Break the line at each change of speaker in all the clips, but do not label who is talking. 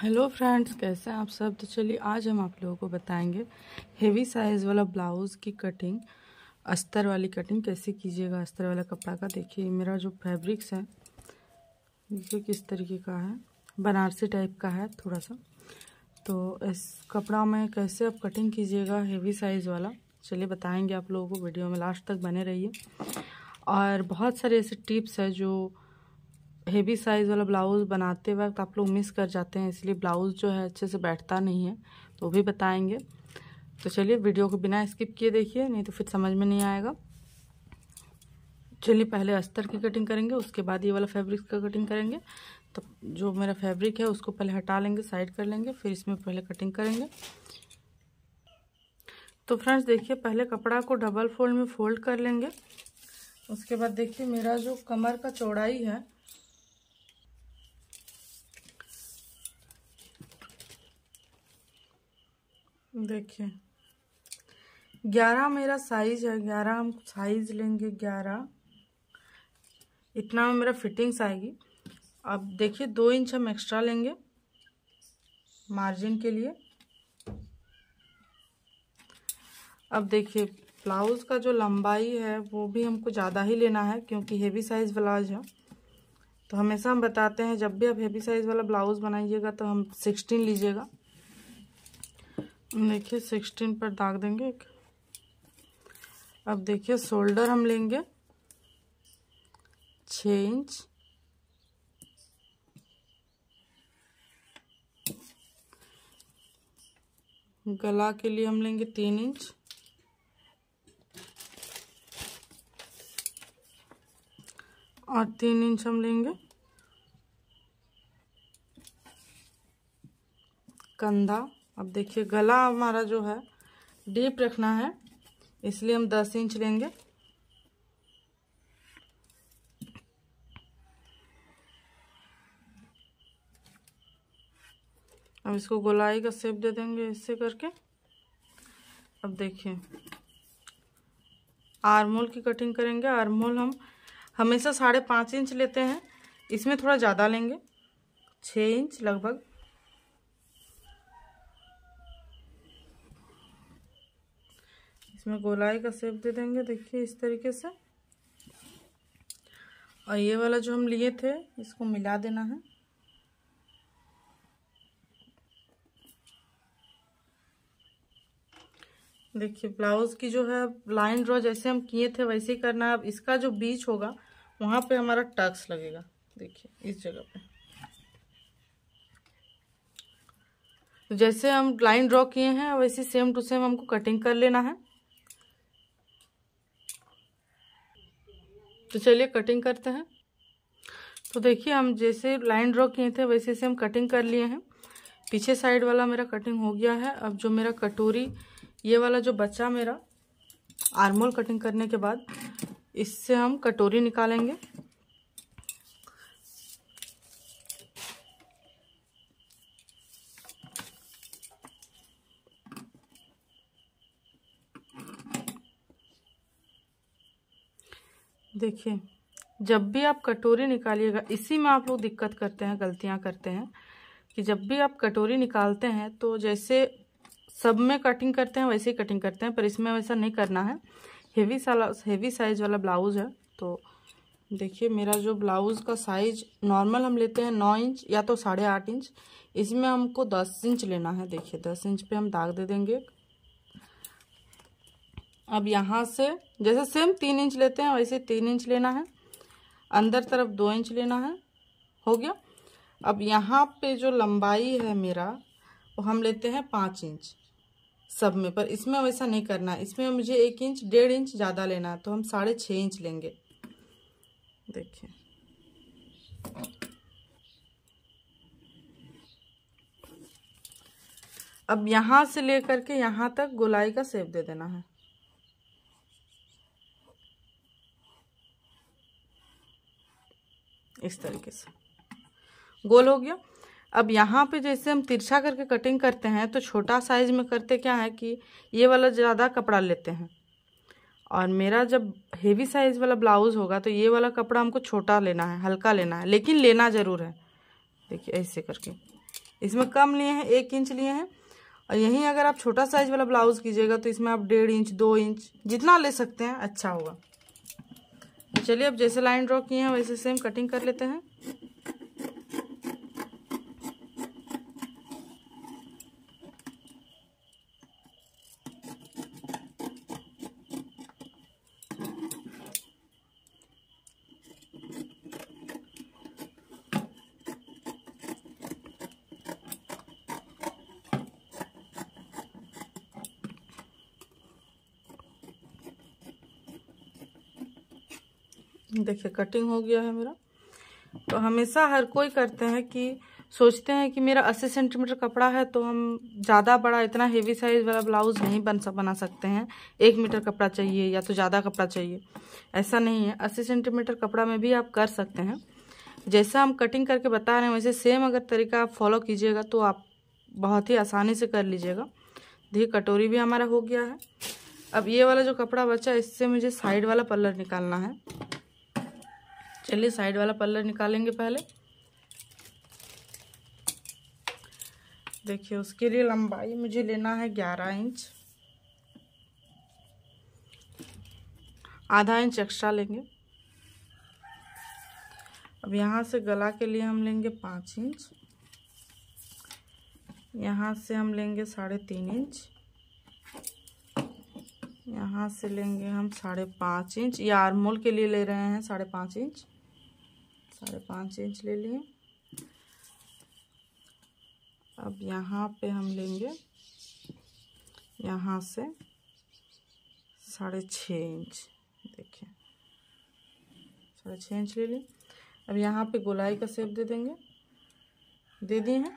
hello friends कैसे हैं आप सब तो चलिए आज हम आप लोगों को बताएंगे हेवी साइज़ वाला ब्लाउज़ की कटिंग अस्तर वाली कटिंग कैसे कीजिएगा अस्तर वाला कपड़ा का देखिए मेरा जो फैब्रिक्स है ये किस तरीके का है बनारसी टाइप का है थोड़ा सा तो इस कपड़ा में कैसे आप कटिंग कीजिएगा हेवी साइज़ वाला चलिए बताएँगे आप लोगों को वीडियो में लास्ट तक बने रहिए और बहुत सारे ऐसे टिप्स है जो हेवी साइज़ वाला ब्लाउज़ बनाते वक्त आप लोग मिस कर जाते हैं इसलिए ब्लाउज़ जो है अच्छे से बैठता नहीं है तो भी बताएंगे तो चलिए वीडियो को बिना स्किप किए देखिए नहीं तो फिर समझ में नहीं आएगा चलिए पहले अस्तर की कटिंग करेंगे उसके बाद ये वाला फैब्रिक का कटिंग करेंगे तो जो मेरा फैब्रिक है उसको पहले हटा लेंगे साइड कर लेंगे फिर इसमें पहले कटिंग करेंगे तो फ्रेंड्स देखिए पहले कपड़ा को डबल फोल्ड में फोल्ड कर लेंगे उसके बाद देखिए मेरा जो कमर का चौड़ाई है देखिए ग्यारह मेरा साइज है ग्यारह हम साइज लेंगे ग्यारह इतना में मेरा फिटिंग्स आएगी अब देखिए दो इंच हम एक्स्ट्रा लेंगे मार्जिन के लिए अब देखिए ब्लाउज़ का जो लंबाई है वो भी हमको ज़्यादा ही लेना है क्योंकि हेवी साइज़ ब्लाउज है तो हमेशा हम बताते हैं जब भी आप हेवी साइज़ वाला ब्लाउज़ बनाइएगा तो हम सिक्सटीन लीजिएगा देखिए सिक्सटीन पर दाग देंगे एक अब देखिए शोल्डर हम लेंगे छ इंच गला के लिए हम लेंगे तीन इंच और तीन इंच हम लेंगे कंधा अब देखिए गला हमारा जो है डीप रखना है इसलिए हम दस इंच लेंगे अब इसको गोलाई का सेप दे देंगे इससे करके अब देखिए आरमोल की कटिंग करेंगे आरमोल हम हमेशा साढ़े पाँच इंच लेते हैं इसमें थोड़ा ज़्यादा लेंगे छः इंच लगभग इसमें गोलाई का सेप दे देंगे देखिए इस तरीके से और ये वाला जो हम लिए थे इसको मिला देना है देखिए ब्लाउज की जो है लाइन ड्रॉ जैसे हम किए थे वैसे ही करना है अब इसका जो बीच होगा वहां पे हमारा टक्स लगेगा देखिए इस जगह पे तो जैसे हम लाइन ड्रॉ किए हैं वैसे सेम टू सेम हमको कटिंग कर लेना है तो चलिए कटिंग करते हैं तो देखिए हम जैसे लाइन ड्रॉ किए थे वैसे से हम कटिंग कर लिए हैं पीछे साइड वाला मेरा कटिंग हो गया है अब जो मेरा कटोरी ये वाला जो बच्चा मेरा आर्मोल कटिंग करने के बाद इससे हम कटोरी निकालेंगे देखिए जब भी आप कटोरी निकालिएगा इसी में आप लोग दिक्कत करते हैं गलतियां करते हैं कि जब भी आप कटोरी निकालते हैं तो जैसे सब में कटिंग करते हैं वैसे ही कटिंग करते हैं पर इसमें वैसा नहीं करना है हेवी साला हेवी साइज वाला ब्लाउज़ है तो देखिए मेरा जो ब्लाउज़ का साइज नॉर्मल हम लेते हैं नौ इंच या तो साढ़े आठ इंच इसमें हमको दस इंच लेना है देखिए दस इंच पे हम दाग दे देंगे अब यहाँ से जैसे सेम तीन इंच लेते हैं वैसे तीन इंच लेना है अंदर तरफ दो इंच लेना है हो गया अब यहाँ पे जो लंबाई है मेरा वो हम लेते हैं पाँच इंच सब में पर इसमें वैसा नहीं करना है इसमें मुझे एक इंच डेढ़ इंच ज़्यादा लेना है तो हम साढ़े छः इंच लेंगे देखिए अब यहाँ से लेकर के यहाँ तक गोलाई का सेप दे देना है इस तरीके से गोल हो गया अब यहाँ पे जैसे हम तिरछा करके कटिंग करते हैं तो छोटा साइज में करते क्या है कि ये वाला ज़्यादा कपड़ा लेते हैं और मेरा जब हेवी साइज़ वाला ब्लाउज़ होगा तो ये वाला कपड़ा हमको छोटा लेना है हल्का लेना है लेकिन लेना ज़रूर है देखिए ऐसे करके इसमें कम लिए हैं एक इंच लिए हैं और यहीं अगर आप छोटा साइज़ वाला ब्लाउज़ कीजिएगा तो इसमें आप डेढ़ इंच दो इंच जितना ले सकते हैं अच्छा होगा चलिए अब जैसे लाइन ड्रॉ किए हैं वैसे सेम कटिंग कर लेते हैं देखिए कटिंग हो गया है मेरा तो हमेशा हर कोई करते हैं कि सोचते हैं कि मेरा 80 सेंटीमीटर कपड़ा है तो हम ज़्यादा बड़ा इतना हेवी साइज़ वाला ब्लाउज़ नहीं बन सब बना सकते हैं एक मीटर कपड़ा चाहिए या तो ज़्यादा कपड़ा चाहिए ऐसा नहीं है 80 सेंटीमीटर कपड़ा में भी आप कर सकते हैं जैसा हम कटिंग करके बता रहे हैं वैसे सेम अगर तरीका आप फॉलो कीजिएगा तो आप बहुत ही आसानी से कर लीजिएगा देखिए कटोरी भी हमारा हो गया है अब ये वाला जो कपड़ा बचा इससे मुझे साइड वाला पल्लर निकालना है चलिए साइड वाला पल्ला निकालेंगे पहले देखिए उसके लिए लंबाई मुझे लेना है ग्यारह इंच आधा इंच एक्स्ट्रा लेंगे अब यहाँ से गला के लिए हम लेंगे पाँच इंच यहाँ से हम लेंगे साढ़े तीन इंच यहाँ से लेंगे हम साढ़े पाँच इंच या आरमोल के लिए ले रहे हैं साढ़े पाँच इंच साढ़े पाँच इंच ले लिए अब यहाँ पे हम लेंगे यहाँ से साढ़े छः इंच देखिए साढ़े छः इंच ले ली अब यहाँ पे गोलाई का सेप दे देंगे दे दिए हैं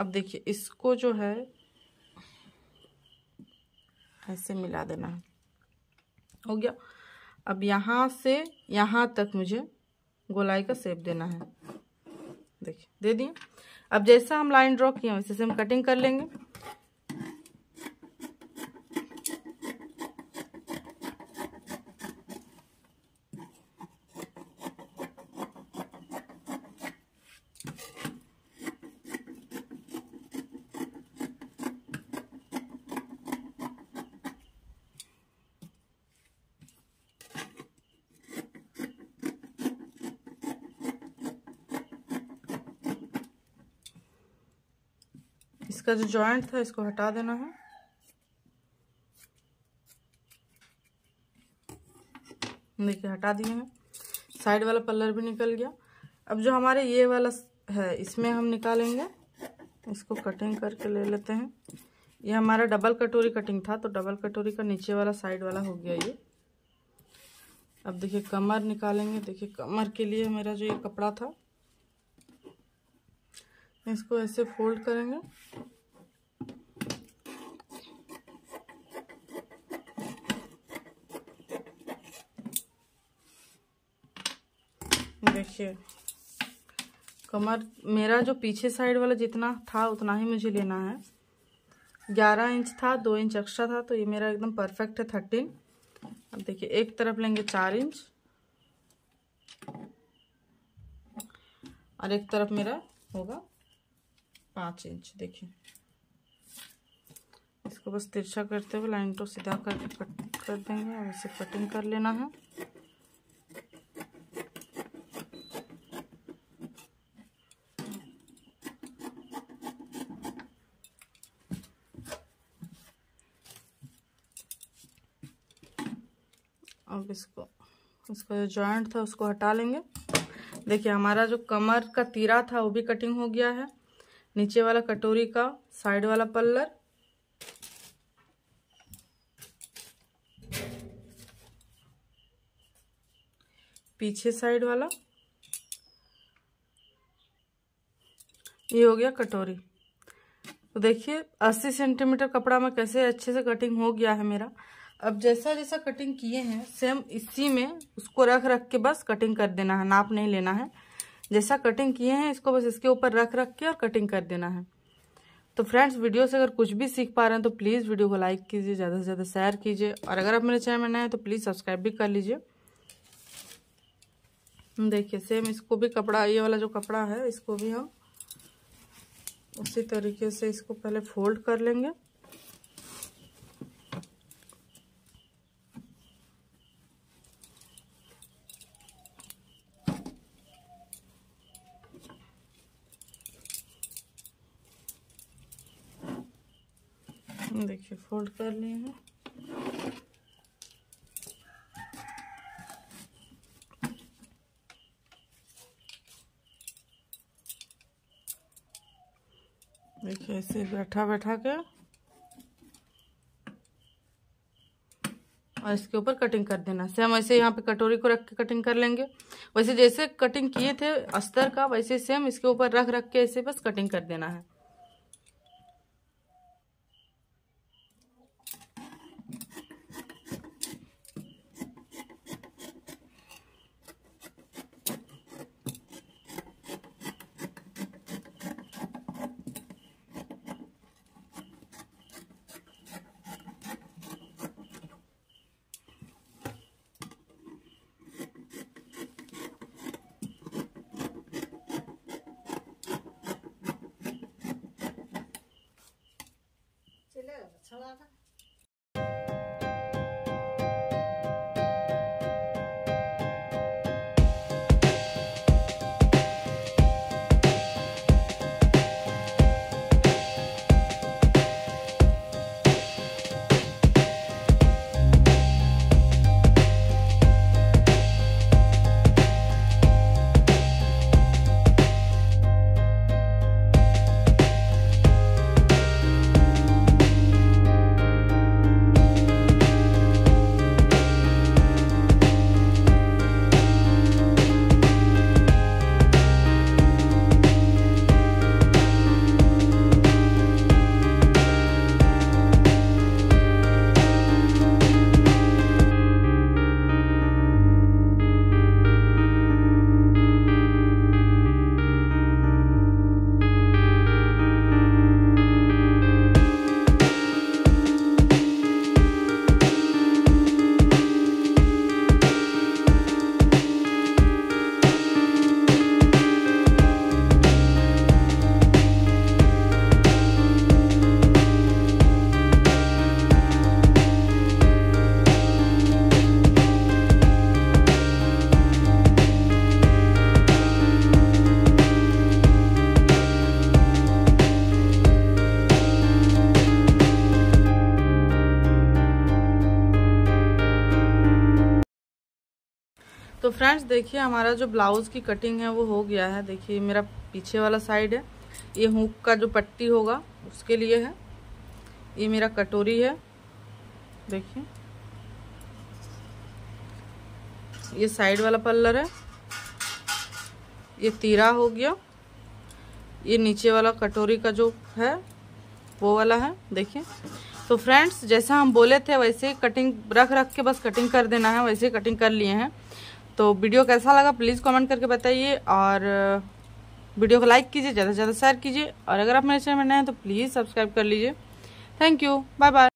अब देखिए इसको जो है ऐसे मिला देना है हो गया अब यहाँ से यहाँ तक मुझे गोलाई का शेप देना है देखिए दे दिए अब जैसा हम लाइन ड्रॉ किए वैसे से हम कटिंग कर लेंगे इसका तो जो जॉइंट था इसको हटा देना है देखिए हटा दिए हैं साइड वाला पल्लर भी निकल गया अब जो हमारे ये वाला है इसमें हम निकालेंगे इसको कटिंग करके ले लेते हैं ये हमारा डबल कटोरी कटिंग था तो डबल कटोरी का नीचे वाला साइड वाला हो गया ये अब देखिए कमर निकालेंगे देखिए कमर के लिए मेरा जो ये कपड़ा था इसको ऐसे फोल्ड करेंगे देखिए कमर मेरा जो पीछे साइड वाला जितना था उतना ही मुझे लेना है ग्यारह इंच था दो इंच एक्स्ट्रा था तो ये मेरा एकदम परफेक्ट है थर्टीन अब देखिए एक तरफ लेंगे चार इंच और एक तरफ मेरा होगा पाँच इंच देखिए इसको बस तिरछा करते हुए लाइन को सीधा करके कट कर देंगे और इसे कटिंग कर लेना है अब इसको इसका जो जॉइंट था उसको हटा लेंगे देखिए हमारा जो कमर का तीरा था वो भी कटिंग हो गया है नीचे वाला कटोरी का साइड वाला पल्लर पीछे साइड वाला ये हो गया कटोरी तो देखिए 80 सेंटीमीटर कपड़ा में कैसे अच्छे से कटिंग हो गया है मेरा अब जैसा जैसा कटिंग किए हैं सेम इसी में उसको रख रख के बस कटिंग कर देना है नाप नहीं लेना है जैसा कटिंग किए हैं इसको बस इसके ऊपर रख रख के और कटिंग कर देना है तो फ्रेंड्स वीडियो से अगर कुछ भी सीख पा रहे हैं तो प्लीज़ वीडियो को लाइक कीजिए ज़्यादा से ज़्यादा शेयर कीजिए और अगर आप मेरे चैनल में नए हैं तो प्लीज़ सब्सक्राइब भी कर लीजिए देखिए सेम इसको भी कपड़ा ये वाला जो कपड़ा है इसको भी हम उसी तरीके से इसको पहले फोल्ड कर लेंगे देखिए फोल्ड कर लिए हैं देखिए ऐसे बैठा बैठा के और इसके ऊपर कटिंग कर देना सेम ऐसे यहाँ पे कटोरी को रख के कटिंग कर लेंगे वैसे जैसे कटिंग किए थे अस्तर का वैसे सेम इसके ऊपर रख रख के ऐसे बस कटिंग कर देना है ছোড়া फ्रेंड्स देखिए हमारा जो ब्लाउज़ की कटिंग है वो हो गया है देखिए मेरा पीछे वाला साइड है ये हुक का जो पट्टी होगा उसके लिए है ये मेरा कटोरी है देखिए ये साइड वाला पल्लर है ये तीरा हो गया ये नीचे वाला कटोरी का जो है वो वाला है देखिए तो फ्रेंड्स जैसा हम बोले थे वैसे कटिंग रख रख के बस कटिंग कर देना है वैसे कटिंग कर लिए हैं तो वीडियो कैसा लगा प्लीज़ कमेंट करके बताइए और वीडियो को लाइक कीजिए ज़्यादा से ज़्यादा शेयर कीजिए और अगर आप मेरे चैनल में नए हैं तो प्लीज़ सब्सक्राइब कर लीजिए थैंक यू बाय बाय